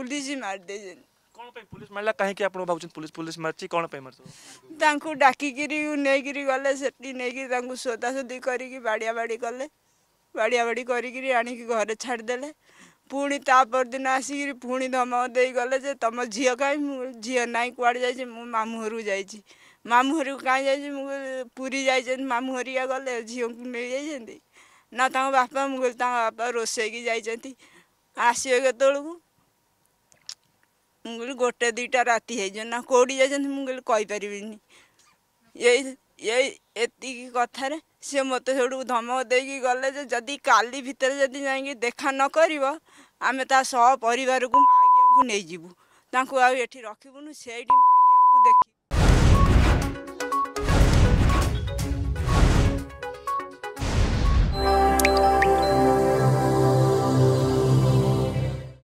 police ही मार दे जन कौन पे पुलिस मारला कहीं के अपनो भाउचन पुलिस पुलिस मरची कौन पे मरतो तांकु डाकी गिरी उ नै गिरी गले सेटी नै गिरी तांकु सोदा सोदी करी की बाड़िया बाड़ी करले बाड़िया बाड़ी करी गिरी आनी की घरे छाड़ देले पुणी ता पर दिन आसी गिरी पूरी धम दे गले जे तम झियो काई मु झियो ना तांकु बापा बापा रोसे की ମୁଁ କହିଲି ଗୋଟେ ଦୁଇଟା ରାତି ହେଇଯିବ ନା କେଉଁଠି ଯାଇଛନ୍ତି ମୁଁ କହିଲି କହିପାରିବିନି ଏଇ ଏଇ ଏତିକି କଥାରେ ସିଏ ମୋତେ ସେଠୁ ଧମକ ଦେଇକି ଗଲେ ଯେ ଯଦି କାଲି ଭିତରେ ଯଦି ଯାଇକି ଦେଖା ନ କରିବ ଆମେ ତା ସହ ପରିବାରକୁ ମାଗିଆଙ୍କୁ ନେଇଯିବୁ ତାଙ୍କୁ ଆଉ ଏଠି ରଖିବୁନୁ ସେଇଠି ମାଗିଆଙ୍କୁ ଦେଖି